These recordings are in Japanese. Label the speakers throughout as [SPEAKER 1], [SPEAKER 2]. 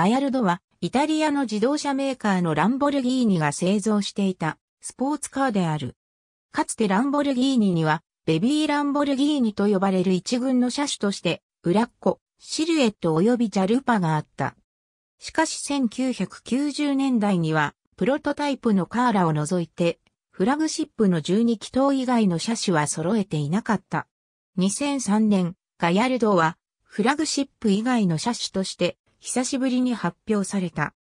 [SPEAKER 1] ガヤルドは、イタリアの自動車メーカーのランボルギーニが製造していたスポーツカーである。かつてランボルギーニには、ベビーランボルギーニと呼ばれる一軍の車種として、裏っ子、シルエット及びジャルパがあった。しかし1990年代には、プロトタイプのカーラを除いて、フラグシップの12気筒以外の車種は揃えていなかった。2003年、ガヤルドは、フラグシップ以外の車種として、久しぶりに発表された。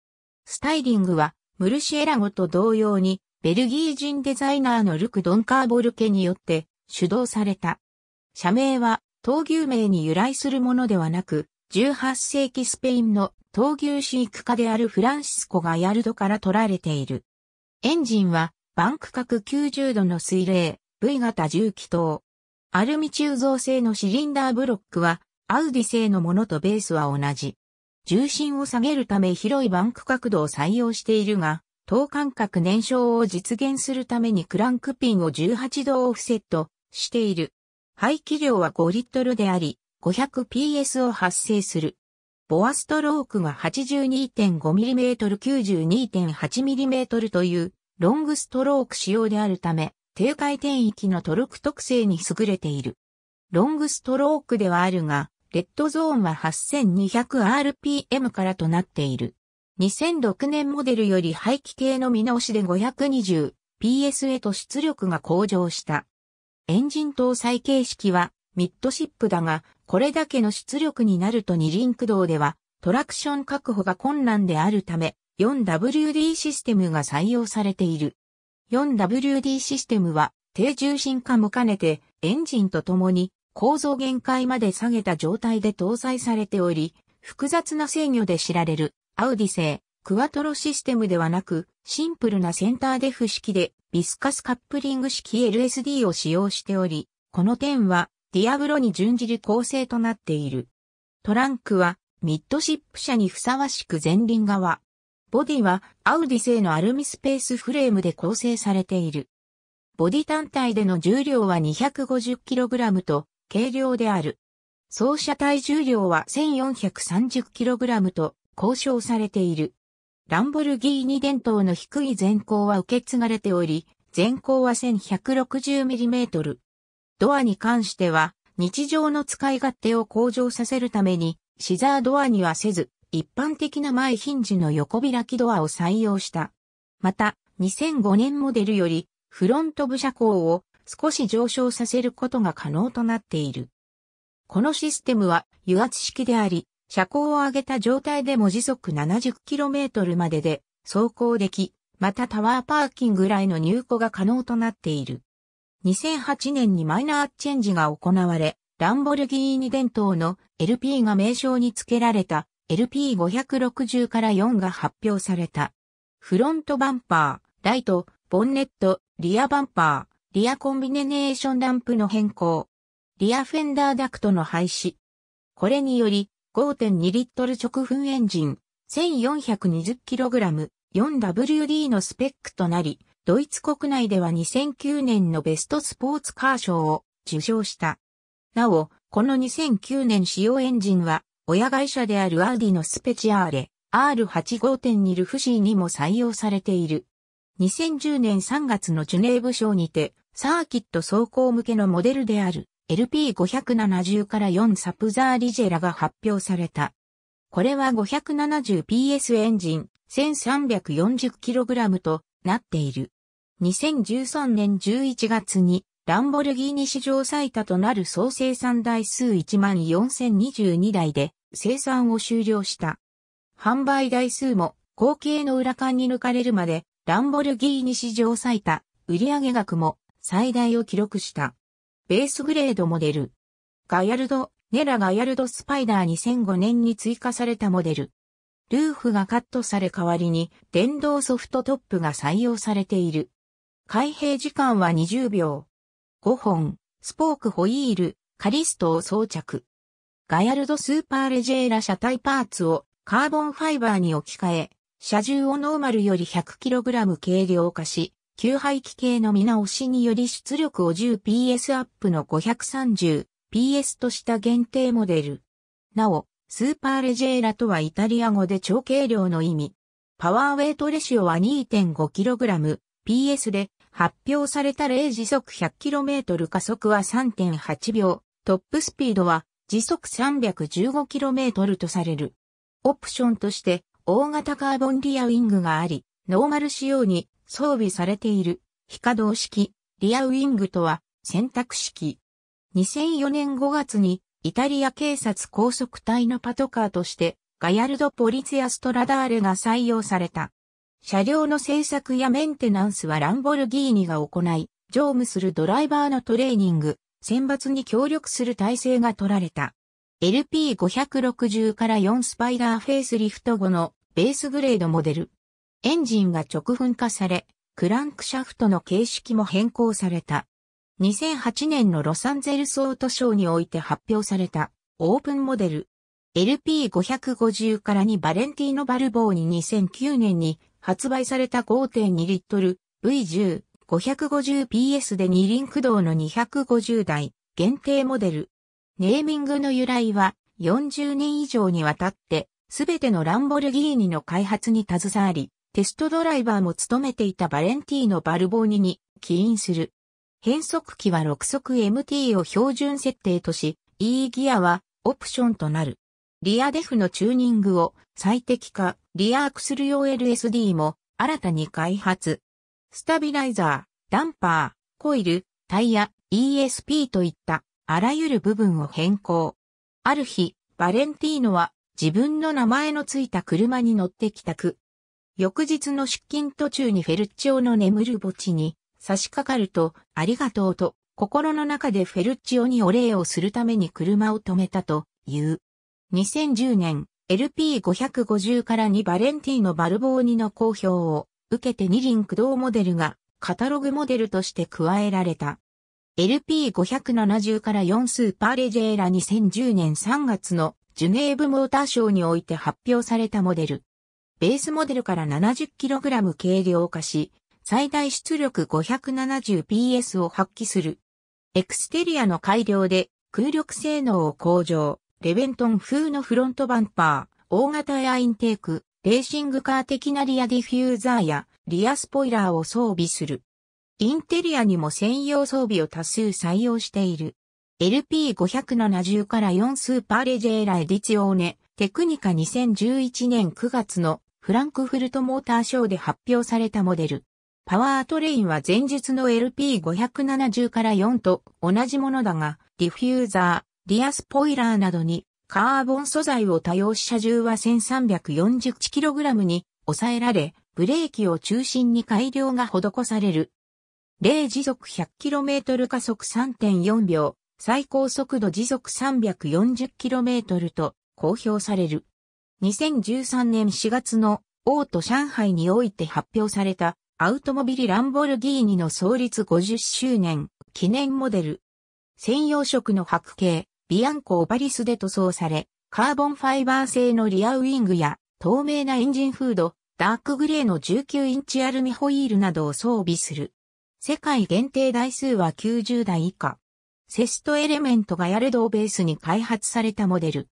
[SPEAKER 1] スタイリングは、ムルシエラゴと同様に、ベルギー人デザイナーのルク・ドンカーボルケによって主導された。社名は、闘牛名に由来するものではなく、18世紀スペインの闘牛飼育家であるフランシスコ・ガヤルドから取られている。エンジンは、バンク角90度の水冷、V 型重気筒。アルミ鋳造製のシリンダーブロックは、アウディ製のものとベースは同じ。重心を下げるため広いバンク角度を採用しているが、等間隔燃焼を実現するためにクランクピンを18度オフセットしている。排気量は5リットルであり、500PS を発生する。ボアストロークが 82.5mm92.8mm というロングストローク仕様であるため、低回転域のトルク特性に優れている。ロングストロークではあるが、レッドゾーンは 8200rpm からとなっている。2006年モデルより排気系の見直しで 520PS へと出力が向上した。エンジン搭載形式はミッドシップだが、これだけの出力になると二輪駆動ではトラクション確保が困難であるため 4WD システムが採用されている。4WD システムは低重心化も兼ねてエンジンとともに構造限界まで下げた状態で搭載されており、複雑な制御で知られるアウディ製クワトロシステムではなく、シンプルなセンターデフ式でビスカスカップリング式 LSD を使用しており、この点はディアブロに準じる構成となっている。トランクはミッドシップ車にふさわしく前輪側。ボディはアウディ製のアルミスペースフレームで構成されている。ボディ単体での重量は 250kg と軽量である。走車体重量は 1430kg と交渉されている。ランボルギーニ伝統の低い前高は受け継がれており、前高は 1160mm。ドアに関しては、日常の使い勝手を向上させるために、シザードアにはせず、一般的な前ヒンジの横開きドアを採用した。また、2005年モデルより、フロント部車高を少し上昇させることが可能となっている。このシステムは油圧式であり、車高を上げた状態でも時速 70km までで走行でき、またタワーパーキングらいの入庫が可能となっている。2008年にマイナーチェンジが行われ、ランボルギーニ伝統の LP が名称に付けられた LP560 から4が発表された。フロントバンパー、ライト、ボンネット、リアバンパー、リアコンビネネーションランプの変更、リアフェンダーダクトの廃止。これにより、5.2リットル直噴エンジン、1420kg、4WD のスペックとなり、ドイツ国内では2009年のベストスポーツカー賞を受賞した。なお、この2009年使用エンジンは、親会社であるアーディのスペチアーレ、R85.2 ルフシーにも採用されている。2010年3月のジュネーブ賞にて、サーキット走行向けのモデルである LP570 から4サプザーリジェラが発表された。これは 570PS エンジン 1340kg となっている。2013年11月にランボルギーニ史上最多となる総生産台数14,022台で生産を終了した。販売台数も後継の裏間に抜かれるまでランボルギーニ史上最多売上額も最大を記録した。ベースグレードモデル。ガヤルド、ネラガヤルドスパイダー2005年に追加されたモデル。ルーフがカットされ代わりに電動ソフトトップが採用されている。開閉時間は20秒。5本、スポークホイール、カリストを装着。ガヤルドスーパーレジェーラ車体パーツをカーボンファイバーに置き換え、車重をノーマルより 100kg 軽量化し、給排気系の見直しにより出力を 10PS アップの 530PS とした限定モデル。なお、スーパーレジェーラとはイタリア語で超軽量の意味。パワーウェイトレシオは 2.5kg、PS で発表された例時速 100km 加速は3.8秒、トップスピードは時速 315km とされる。オプションとして大型カーボンリアウィングがあり、ノーマル仕様に装備されている非可動式リアウィングとは選択式。2004年5月にイタリア警察高速隊のパトカーとしてガヤルド・ポリツィア・ストラダーレが採用された。車両の製作やメンテナンスはランボルギーニが行い、乗務するドライバーのトレーニング、選抜に協力する体制が取られた。LP560 から4スパイダーフェイスリフト後のベースグレードモデル。エンジンが直噴化され、クランクシャフトの形式も変更された。2008年のロサンゼルスオートショーにおいて発表されたオープンモデル。LP550 から2バレンティーノ・バルボーに2009年に発売された5.2リットル V10 550PS で二輪駆動の250台限定モデル。ネーミングの由来は40年以上にわたってすべてのランボルギーニの開発に携わり、テストドライバーも務めていたバレンティーノ・バルボーニに起因する。変速機は6速 MT を標準設定とし、E ギアはオプションとなる。リアデフのチューニングを最適化、リアアクスル用 LSD も新たに開発。スタビライザー、ダンパー、コイル、タイヤ、ESP といったあらゆる部分を変更。ある日、バレンティーノは自分の名前のついた車に乗って帰宅。翌日の出勤途中にフェルッチオの眠る墓地に差し掛かると、ありがとうと、心の中でフェルッチオにお礼をするために車を止めたという。2010年、LP550 から2バレンティーノ・バルボーニの好評を受けて二輪駆動モデルがカタログモデルとして加えられた。LP570 から4スーパーレジェーラ2010年3月のジュネーブモーターショーにおいて発表されたモデル。ベースモデルから 70kg 軽量化し、最大出力 570PS を発揮する。エクステリアの改良で空力性能を向上、レベントン風のフロントバンパー、大型エアインテーク、レーシングカー的なリアディフューザーやリアスポイラーを装備する。インテリアにも専用装備を多数採用している。LP570 から4スーパーレジェーラエディツィオーネ、テクニカ2011年9月のフランクフルトモーターショーで発表されたモデル。パワートレインは前述の LP570 から4と同じものだが、ディフューザー、リアスポイラーなどにカーボン素材を多用し車重は 1341kg に抑えられ、ブレーキを中心に改良が施される。0時速 100km 加速3.4秒、最高速度時速 340km と公表される。2013年4月の王都上海において発表されたアウトモビリランボルギーニの創立50周年記念モデル。専用色の白系、ビアンコオバリスで塗装され、カーボンファイバー製のリアウィングや透明なエンジンフード、ダークグレーの19インチアルミホイールなどを装備する。世界限定台数は90台以下。セストエレメントがヤレドをベースに開発されたモデル。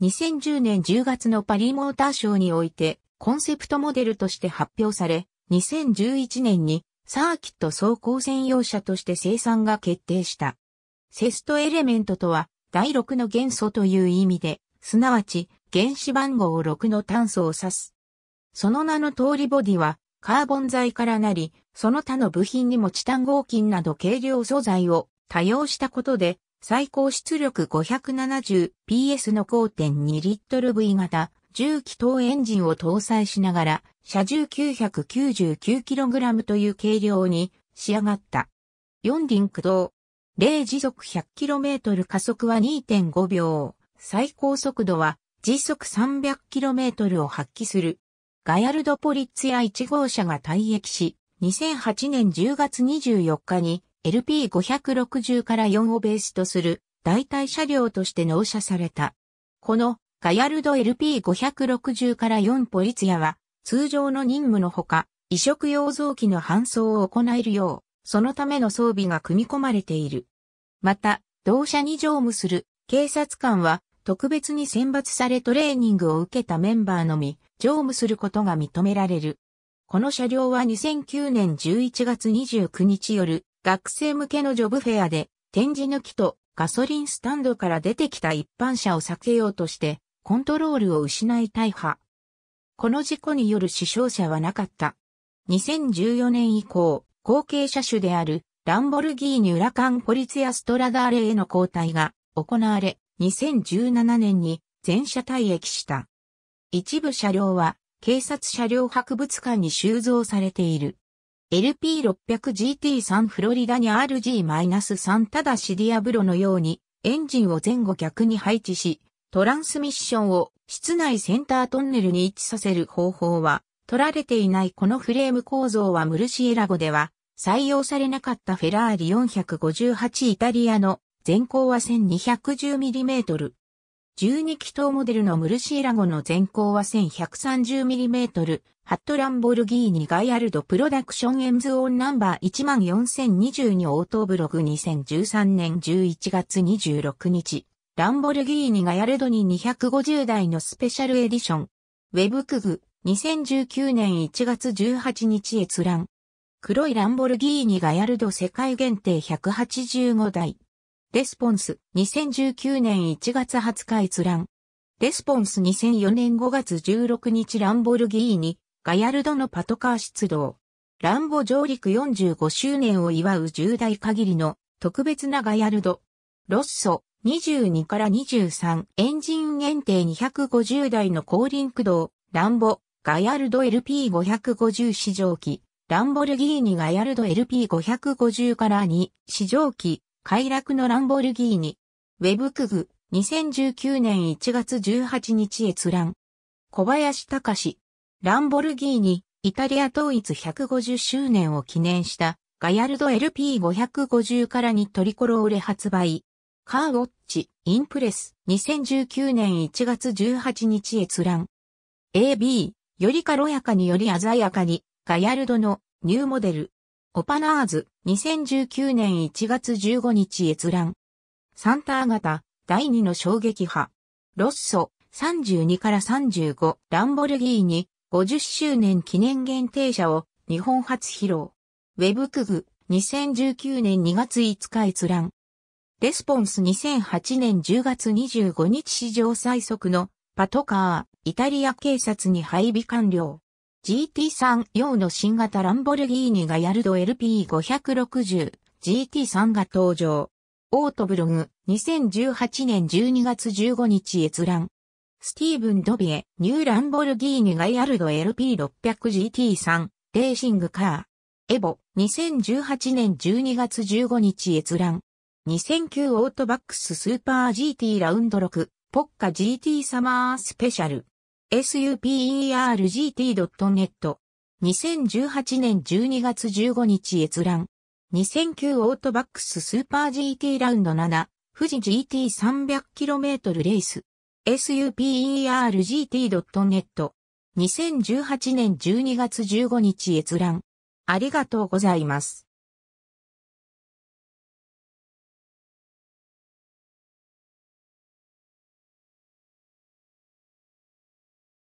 [SPEAKER 1] 2010年10月のパリモーターショーにおいて、コンセプトモデルとして発表され、2011年にサーキット走行専用車として生産が決定した。セストエレメントとは、第6の元素という意味で、すなわち、原子番号6の炭素を指す。その名の通りボディは、カーボン材からなり、その他の部品にもチタン合金など軽量素材を多用したことで、最高出力 570PS の5.2リットル V 型重気筒エンジンを搭載しながら、車重 999kg という軽量に仕上がった。4輪駆動。0時速 100km 加速は2.5秒。最高速度は時速 300km を発揮する。ガヤルドポリッツや1号車が退役し、2008年10月24日に LP560 から4をベースとする代替車両として納車された。このガヤルド LP560 から4ポリツヤは通常の任務のほか移植用臓器の搬送を行えるようそのための装備が組み込まれている。また、同社に乗務する警察官は特別に選抜されトレーニングを受けたメンバーのみ乗務することが認められる。この車両は2009年11月29日夜、学生向けのジョブフェアで、展示抜きとガソリンスタンドから出てきた一般車を避けようとして、コントロールを失い大破。この事故による死傷者はなかった。2014年以降、後継車種であるランボルギーニュラカンポリツヤストラダーレへの交代が行われ、2017年に全車退役した。一部車両は警察車両博物館に収蔵されている。LP600GT3 フロリダに RG-3 ただシディアブロのようにエンジンを前後逆に配置し、トランスミッションを室内センタートンネルに位置させる方法は取られていないこのフレーム構造はムルシエラゴでは採用されなかったフェラーリ458イタリアの全高は 1210mm 12気筒モデルのムルシエラゴの全高は 1130mm、ハットランボルギーニガイアルドプロダクションエンズオンナンバー14022ートブログ2013年11月26日、ランボルギーニガイアルドに250台のスペシャルエディション、ウェブクグ、2019年1月18日閲覧。黒いランボルギーニガヤルド世界限定185台。レスポンス2019年1月20日閲覧。レスポンス2004年5月16日ランボルギーニ、ガヤルドのパトカー出動。ランボ上陸45周年を祝う10代限りの特別なガヤルド。ロッソ22から23エンジン限定250台の後輪駆動、ランボ、ガヤルド LP550 試乗機、ランボルギーニガヤルド LP550 から2試乗機、快楽のランボルギーニ。ウェブクグ、2019年1月18日閲覧。小林隆。ランボルギーニ、イタリア統一150周年を記念した、ガヤルド LP550 からにトリコローレ発売。カーウォッチ、インプレス、2019年1月18日閲覧。AB、より軽やかにより鮮やかに、ガヤルドのニューモデル。オパナーズ、2019年1月15日閲覧。サンター型、第2の衝撃波。ロッソ、32から35、ランボルギーニ、50周年記念限定車を日本初披露。ウェブクグ、2019年2月5日閲覧。レスポンス2008年10月25日史上最速のパトカー、イタリア警察に配備完了。GT3 用の新型ランボルギーニがヤルド LP560、GT3 が登場。オートブログ、2018年12月15日閲覧。スティーブン・ドビエ、ニューランボルギーニガヤルド LP600GT3、レーシングカー。エボ、2018年12月15日閲覧。2009オートバックススーパー GT ラウンド6、ポッカ GT サマースペシャル。supergt.net。2018年12月15日閲覧。2009オートバックススーパー GT ラウンド7、富士 GT300km レース。supergt.net。2018年12月15日閲覧。ありがとうございます。